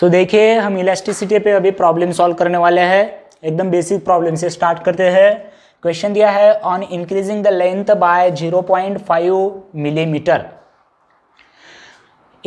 सो so, देखिए हम elasticity पे अभी प्रॉब्लम सॉल्व करने वाले हैं एकदम बेसिक प्रॉब्लम से स्टार्ट करते हैं क्वेश्चन दिया है on increasing the length by 0.5 millimetre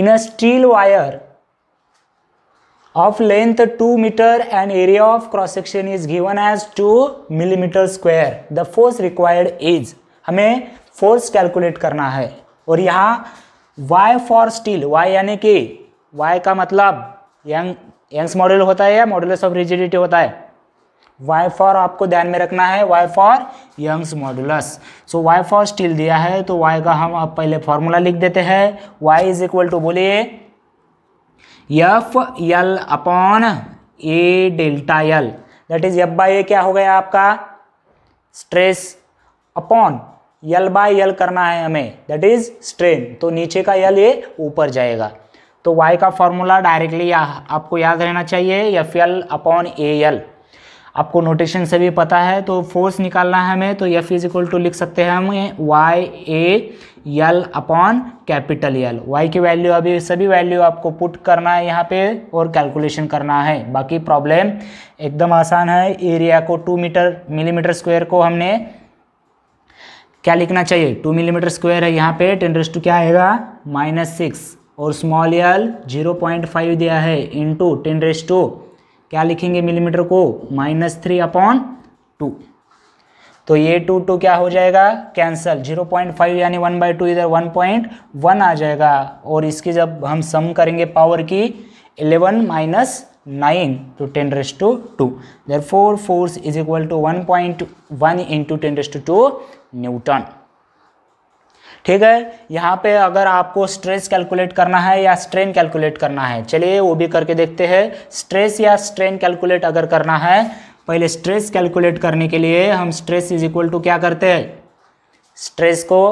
in a steel wire of length 2 metre and area of cross section is given as 2 millimetre square the force required is हमें force calculate करना है और यहाँ Y for steel Y यानी कि Y का मतलब young Young's model होता है या मॉडुलस ऑफ रिजिडिटी होता है वाई फॉर आपको ध्यान में रखना है Y for Young's modulus so Y for steel दिया है तो वाई का हम आप पहले फॉर्मूला लिख देते हैं वाई इज इक्वल टू बोलिए F L upon A delta L that is F by A क्या हो गया आपका stress upon L by L करना है हमें दैट इज स्ट्रेन तो नीचे का एल ये ऊपर जाएगा तो y का फॉर्मूला डायरेक्टली या, आपको याद रहना चाहिए F L upon A L आपको नोटेशन से भी पता है तो फोर्स निकालना है हमें तो एफ इज इक्वल टू लिख सकते हैं हम Y A L upon capital L Y की वैल्यू अभी सभी वैल्यू आपको पुट करना है यहाँ पे और कैलकुलेशन करना है बाकी प्रॉब्लम एकदम आसान है एरिया को टू मीटर मिलीमीटर स्क्वायर को हमने क्या लिखना चाहिए टू मिलीमीटर स्क्वायर है यहाँ पे टेन टू क्या आएगा माइनस सिक्स और small L zero point five दिया है इंटू टेन रेस टू क्या लिखेंगे मिलीमीटर को माइनस थ्री अपॉन टू तो ये टू टू क्या हो जाएगा कैंसल जीरो पॉइंट फाइव यानी वन बाई टू इधर वन पॉइंट वन आ जाएगा और इसकी जब हम सम करेंगे पावर की eleven minus nine two ten raise to two therefore force is equal to one point one into ten raise to two newton ठीक है यहाँ पे अगर आपको स्ट्रेस कैलकुलेट करना है या स्ट्रेन कैलकुलेट करना है चलिए वो भी करके देखते हैं स्ट्रेस या स्ट्रेन कैलकुलेट अगर करना है पहले स्ट्रेस कैलकुलेट करने के लिए हम स्ट्रेस इज इक्वल टू क्या करते हैं स्ट्रेस को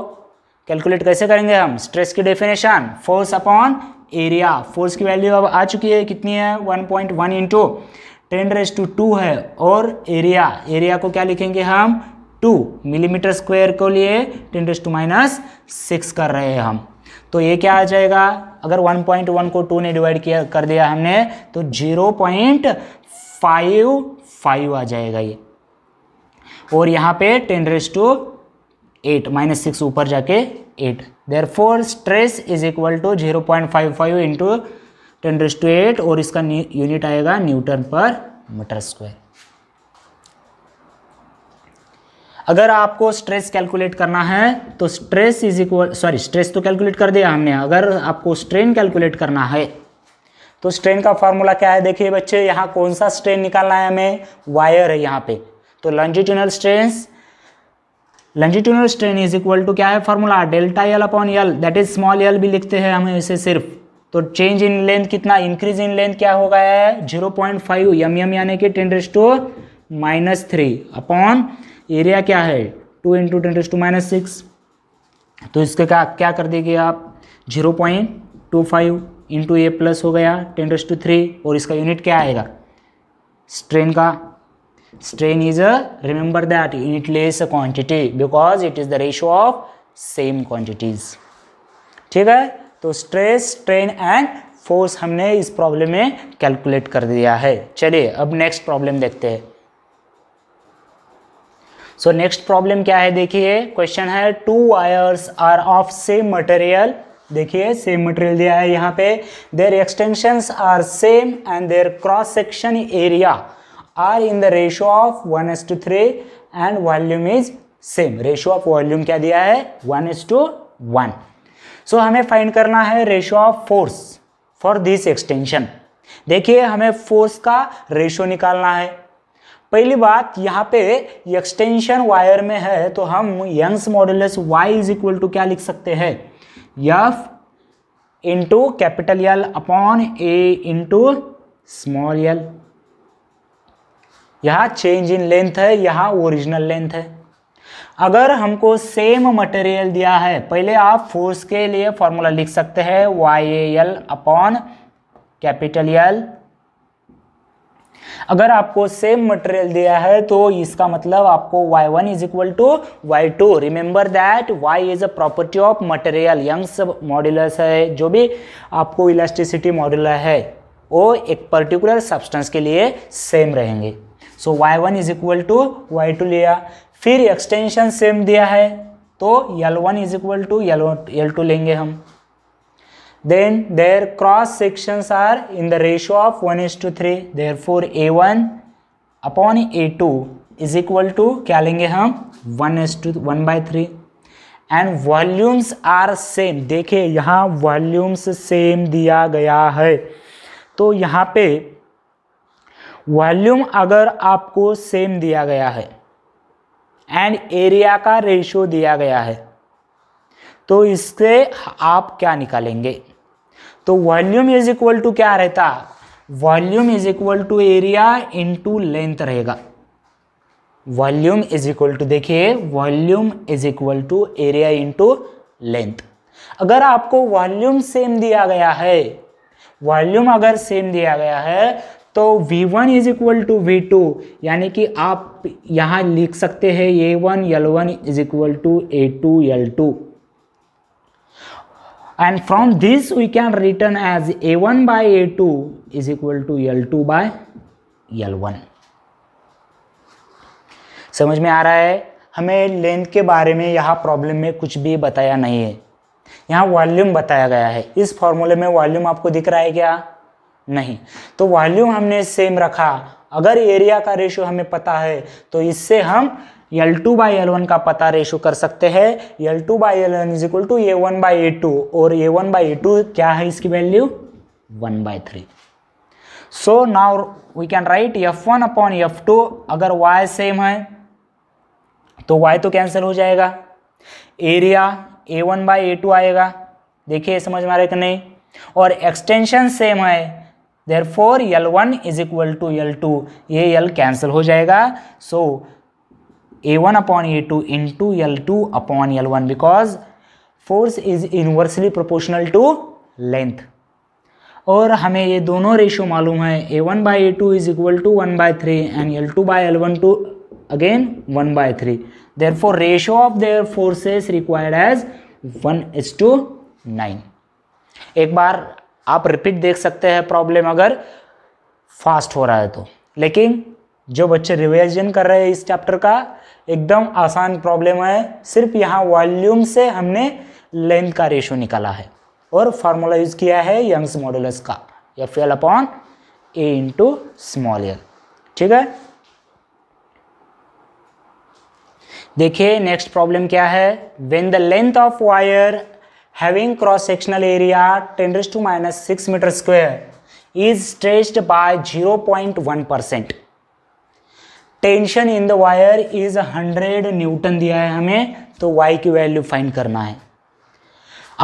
कैलकुलेट कैसे करेंगे हम स्ट्रेस की definition force upon area force की वैल्यू अब आ चुकी है कितनी है 1.1 point one into ten raise to two है और एरिया एरिया को क्या लिखेंगे हम टू मिलीमीटर स्क्वायर को लिए ten raise to minus six कर रहे हैं हम तो ये क्या आ जाएगा अगर 1.1 को 2 ने डिवाइड किया कर दिया हमने तो 0.55 आ जाएगा ये और यहाँ पे ten raise to eight minus six ऊपर जाके eight therefore stress is equal to zero point five five into ten raise to eight और इसका यूनिट आएगा न्यूटन पर मीटर स्क्वायर अगर आपको स्ट्रेस कैलकुलेट करना है तो stress is equal sorry stress तो कैलकुलेट कर दिया हमने अगर आपको स्ट्रेन कैलकुलेट करना है तो स्ट्रेन का फॉर्मूला क्या है देखिए बच्चे यहाँ कौन सा स्ट्रेन निकालना है हमें वायर है यहाँ पे तो longitudinal stress longitudinal strain is equal to क्या है formula delta L upon L that is small L भी लिखते हैं हमें इसे सिर्फ तो चेंज इन लेंथ कितना इंक्रीज इन लेंथ क्या हो गया है zero point five M M यानी कि ten raise to minus three upon area क्या है two into ten to minus six तो इसके क्या क्या कर देंगे आप zero point two five into A plus हो गया टेन टू थ्री और इसका यूनिट क्या आएगा स्ट्रेन का uh is that unitless a quantity because it is the ratio of same quantities ठीक है तो स्ट्रेस स्ट्रेन एंड फोर्स हमने इस प्रॉब्लम में कैलकुलेट कर दिया है चलिए अब नेक्स्ट प्रॉब्लम देखते हैं सो नेक्स्ट प्रॉब्लम क्या है देखिए क्वेश्चन है two wires are of same material देखिए सेम मटेरियल दिया है यहाँ पे their extensions are same and their cross section area are in the ratio of one is to three and volume is same ratio of volume क्या दिया है one is to one so हमें find करना है ratio of force for this extension देखिए हमें force का ratio निकालना है पहली बात यहाँ पे एक्सटेंशन वायर में है तो हम Young's modulus y is equal to क्या लिख सकते हैं F into capital L upon A into small L यहाँ चेंज इन लेंथ है यहाँ ओरिजिनल लेंथ है अगर हमको सेम मटेरियल दिया है पहले आप फोर्स के लिए फॉर्मूला लिख सकते हैं Y A L upon capital L अगर आपको सेम मटेरियल दिया है तो इसका मतलब आपको y1 one is equal to Y two remember that Y is a property of material Young's modulus है जो भी आपको इलास्टिसिटी मॉड्यूलर है वो एक पर्टिकुलर सब्सटेंस के लिए सेम रहेंगे so y1 one is equal to Y two लिया फिर एक्सटेंशन सेम दिया है तो L1 one is equal to L two लेंगे हम then their cross sections are in the ratio of 1 is to 3 therefore a1 upon A two is equal to क्या लेंगे हम one is to one by three and volumes are same देखिए यहाँ volumes same दिया गया है तो यहाँ पे वॉल्यूम अगर आपको सेम दिया गया है एंड एरिया का रेशियो दिया गया है तो इससे आप क्या निकालेंगे तो वॉल्यूम इज इक्वल टू क्या रहता volume is equal to area into length रहेगा वॉल्यूम इज इक्वल टू देखिए volume is equal to area into length अगर आपको वॉल्यूम सेम दिया गया है वॉल्यूम अगर सेम दिया गया है तो V1 one is equal to V यानी कि आप यहाँ लिख सकते हैं A1 L1 one is equal to A two L two and from this we can return as a1 by a2 is equal to l2 by l1 समझ में आ रहा है हमें लेंथ के बारे में यहाँ प्रॉब्लम में कुछ भी बताया नहीं है यहाँ वॉल्यूम बताया गया है इस फॉर्मूले में वॉल्यूम आपको दिख रहा है क्या नहीं तो वॉल्यूम हमने सेम रखा अगर एरिया का रेशो हमें पता है तो इससे हम L2 टू बाई एल का पता रेशो कर सकते हैं L two by L one is equal to A one by A two और A one by A two क्या है इसकी value one by three so now we can write F one upon F two अगर Y same है तो Y तो cancel हो जाएगा area A one by A two आएगा देखिए समझ में आ रहा है कि नहीं और एक्सटेंशन सेम है therefore L one is equal to L two ये यल कैंसिल हो जाएगा so A one upon A two into L two upon L one because force is inversely proportional to length और हमें ये दोनों ratio मालूम है A one by A two is equal to one by three and L two by L one too again one by three therefore ratio of their forces required as one is to nine एक बार आप repeat देख सकते हैं problem अगर fast हो रहा है तो लेकिन जो बच्चे रिवाइजन कर रहे हैं इस चैप्टर का एकदम आसान प्रॉब्लम है सिर्फ यहाँ वॉल्यूम से हमने लेंथ का रेशो निकाला है और फार्मूला यूज़ किया है यंग्स मॉडुलस का F L upon A into small L ठीक है देखिए नेक्स्ट प्रॉब्लम क्या है when the length of wire having having cross sectional area to minus six metre square is square is zero point one percent tension in the wire is hundred newton दिया है हमें तो y की value find करना है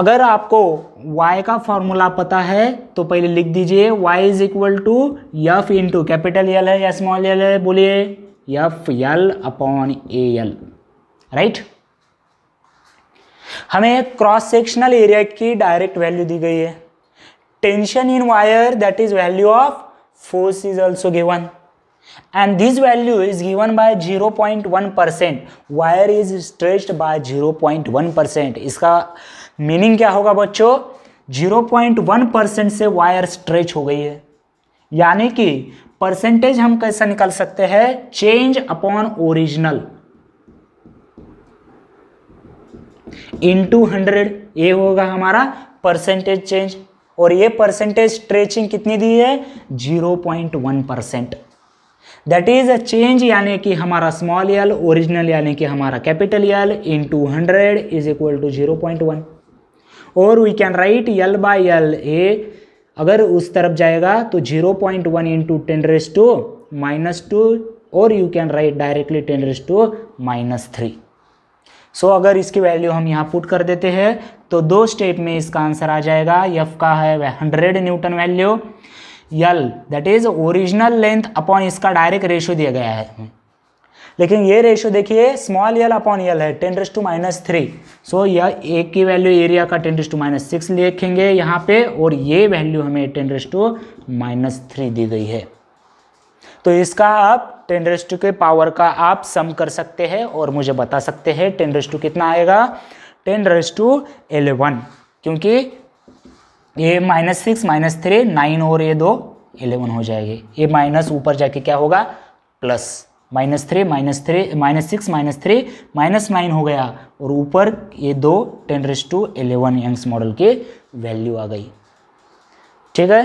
अगर आपको y का फॉर्मूला पता है तो पहले लिख दीजिए y is equal to F into capital L है या स्मॉल यल है बोलिए F L upon A L right हमें क्रॉस सेक्शनल एरिया की डायरेक्ट वैल्यू दी गई है tension in wire that is value of force is also given and this value is given by 0.1 is stretch by zero by 0.1 percent इसका meaning क्या होगा बच्चों 0.1 percent से वायर स्ट्रेच हो गई है यानी कि परसेंटेज हम कैसा निकाल सकते हैं change upon original into hundred ये होगा हमारा परसेंटेज चेंज और ये परसेंटेज स्ट्रेचिंग कितनी दी है zero point one percent that is a change यानी कि हमारा स्मॉल यल ओरिजिनल यानी कि हमारा capital L into hundred is equal to zero point one और we can write L by L A अगर उस तरफ जाएगा तो zero point one to ten raise to minus two और you can write directly ten raise to minus three so so, अगर इसकी value हम यहाँ पुट कर देते हैं तो दो स्टेप में इसका आंसर आ जाएगा यफ का है hundred newton value L that is original length upon इसका डायरेक्ट रेशो दिया गया है लेकिन ये रेशो देखिए स्मॉल यल अपॉन यल है ten to minus three so यह एक की वैल्यू एरिया का टेन टू माइनस सिक्स लिखेंगे यहाँ पे और ये वैल्यू हमें टेन टू माइनस थ्री दी गई है तो इसका आप टेन टू के पावर का आप सम कर सकते हैं और मुझे बता सकते हैं टेन टू कितना आएगा टेन टू एलेवन क्योंकि ये minus six minus three nine और ये दो एलेवन हो जाएगी ये माइनस ऊपर जाके क्या होगा plus minus three minus three minus six minus three minus nine हो गया और ऊपर ये दो ten raise to eleven Young's model की वैल्यू आ गई ठीक है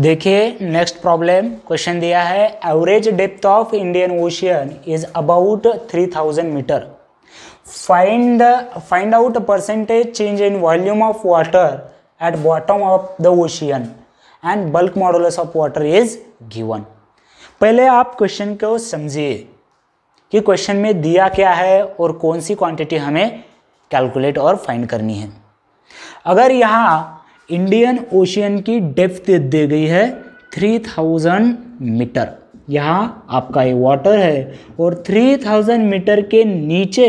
देखिए नेक्स्ट प्रॉब्लम क्वेश्चन दिया है average depth of Indian Ocean is about 3000 metre find the find out percentage change in volume of water at bottom of the ocean and bulk models of water is given पहले आप question को समझिए कि question में दिया क्या है और कौन सी क्वांटिटी हमें कैलकुलेट और फाइंड करनी है अगर यहाँ इंडियन ओशियन की डेप्थ दी गई है थ्री थाउजेंड मीटर यहाँ आपका ये वाटर है और थ्री थाउजेंड मीटर के नीचे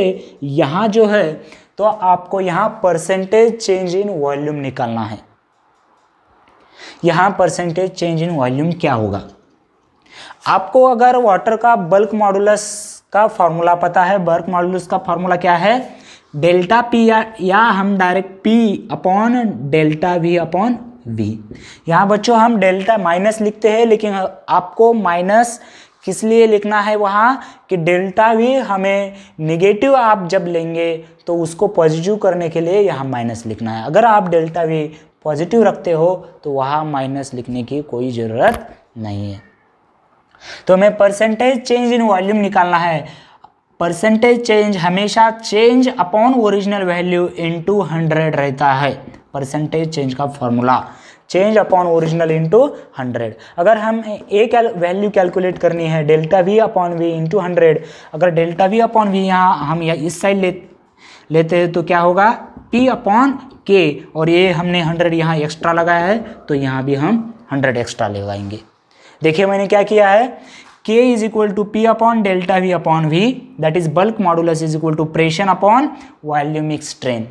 यहाँ जो है तो आपको यहाँ परसेंटेज चेंज इन वॉल्यूम निकालना है यहाँ परसेंटेज चेंज इन वॉल्यूम क्या होगा आपको अगर वाटर का बल्क मॉडुलस का फॉर्मूला पता है बल्क मॉडुलस का फार्मूला क्या है डेल्टा पी या, या हम direct P upon delta V upon V यहाँ बच्चों हम डेल्टा माइनस लिखते हैं लेकिन आपको माइनस किस लिए लिखना है वहाँ कि डेल्टा वी हमें निगेटिव आप जब लेंगे तो उसको पॉजिटिव करने के लिए यहाँ माइनस लिखना है अगर आप डेल्टा वी पॉजिटिव रखते हो तो वहाँ माइनस लिखने की कोई ज़रूरत नहीं है तो हमें परसेंटेज चेंज इन वॉल्यूम निकालना है परसेंटेज चेंज हमेशा change upon original value into hundred रहता है परसेंटेज चेंज का formula change upon original into hundred अगर हम ए कैल वैल्यू कैलकुलेट करनी है delta V upon V into hundred अगर डेल्टा वी अपॉन वी यहाँ हम यह इस साइड ले लेते हैं तो क्या होगा पी अपॉन के और ये हमने हंड्रेड यहाँ एक्स्ट्रा लगाया है तो यहाँ भी हम हंड्रेड एक्स्ट्रा लगाएंगे देखिए मैंने क्या किया है K is equal to P upon delta V upon V that is bulk modulus is equal to pressure upon volumic strain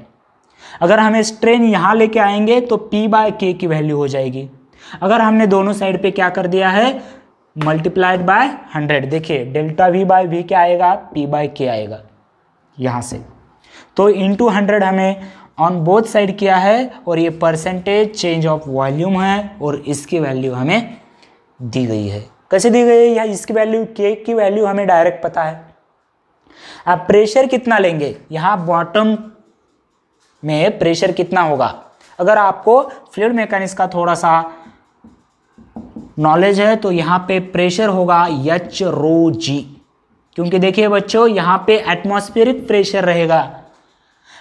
अगर हमें स्ट्रेन यहाँ लेके आएंगे तो पी बाय के की वैल्यू हो जाएगी अगर हमने दोनों साइड पे क्या कर दिया है मल्टीप्लाइड बाय हंड्रेड देखिए डेल्टा वी बाय वी क्या आएगा पी बाय के आएगा यहाँ से तो इंटू हंड्रेड हमें ऑन बोथ साइड किया है और ये परसेंटेज चेंज ऑफ वॉल्यूम है और इसकी वैल्यू हमें दी गई है कैसे दी गई है या इसकी वैल्यू के की वैल्यू हमें डायरेक्ट पता है आप प्रेशर कितना लेंगे यहाँ बॉटम में प्रेशर कितना होगा अगर आपको फ्लूड मैकेनिक्स का थोड़ा सा नॉलेज है तो यहाँ पे प्रेशर होगा एच रो जी क्योंकि देखिए बच्चों यहाँ पे एटमोस्फेरिक प्रेशर रहेगा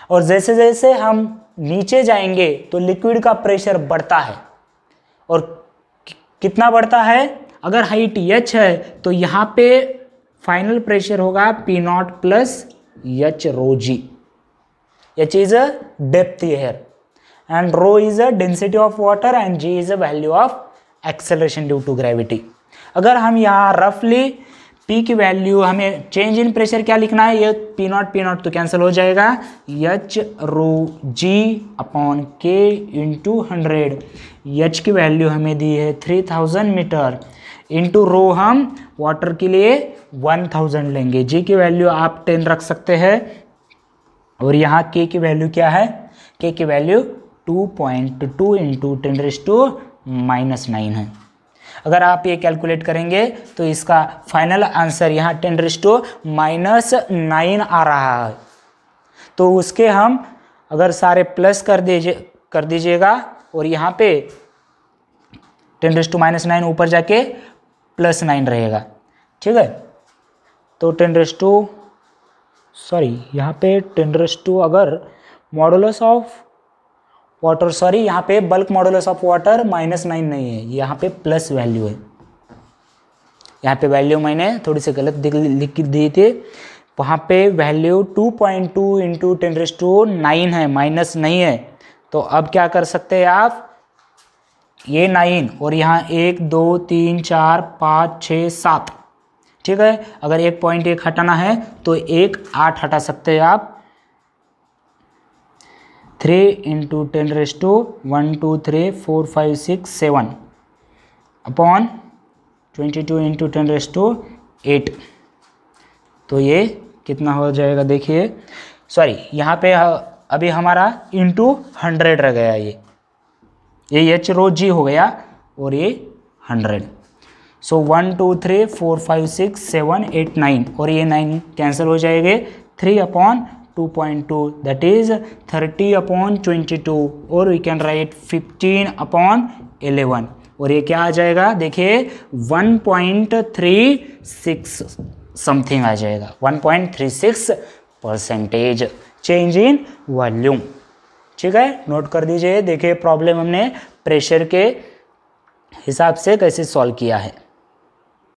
और जैसे जैसे हम नीचे जाएंगे तो लिक्विड का प्रेशर बढ़ता है और कितना बढ़ता है अगर हाइट यच है तो यहाँ पे फाइनल प्रेशर होगा P not plus H rho G H is a depth here and rho is a density of water and G is a value of acceleration due to gravity अगर हम यहाँ रफली P की value हमें change in pressure क्या लिखना है ये पी नॉट पी नॉट तो कैंसिल हो जाएगा H rho G upon K into hundred H की वैल्यू हमें दी है three thousand metre into rho हम वाटर के लिए वन थाउजेंड लेंगे जे की वैल्यू आप टेन रख सकते हैं और यहाँ के की वैल्यू क्या है के की value two point two into ten raise to minus nine है अगर आप ये कैलकुलेट करेंगे तो इसका फाइनल आंसर यहाँ ten raise to minus nine आ रहा है तो उसके हम अगर सारे प्लस कर दीजिए कर दीजिएगा और यहाँ पे ten raise to minus nine ऊपर जाके प्लस नाइन रहेगा ठीक है तो टेन रेस टू सॉरी यहाँ पे टेन रेस टू अगर मॉडुलस ऑफ वाटर सॉरी यहाँ पे bulk modulus of water minus nine नहीं है यहाँ पे प्लस वैल्यू है यहाँ पे वैल्यू मैंने थोड़ी सी गलत लिख दी थी वहाँ पे value two point two into ten raise to nine है माइनस नहीं है तो अब क्या कर सकते हैं आप ये नाइन और यहाँ एक दो तीन चार पाँच छः सात ठीक है अगर एक पॉइंट एक हटाना है तो एक आठ हटा सकते हैं आप three into ten raise to one two three four five six seven upon twenty two into ten raise to eight तो ये कितना हो जाएगा देखिए सॉरी यहाँ पे अभी हमारा इंटू हंड्रेड रह गया ये ये एच रो जी हो गया और ये hundred so one two three four five six seven eight nine और ये नाइन कैंसिल हो जाएंगे three upon two point two that is thirty upon twenty two और we can write fifteen upon eleven और ये क्या आ जाएगा देखिए one point three six something आ जाएगा one point three six percentage change in volume ठीक है नोट कर दीजिए देखिए प्रॉब्लम हमने प्रेशर के हिसाब से कैसे सॉल्व किया है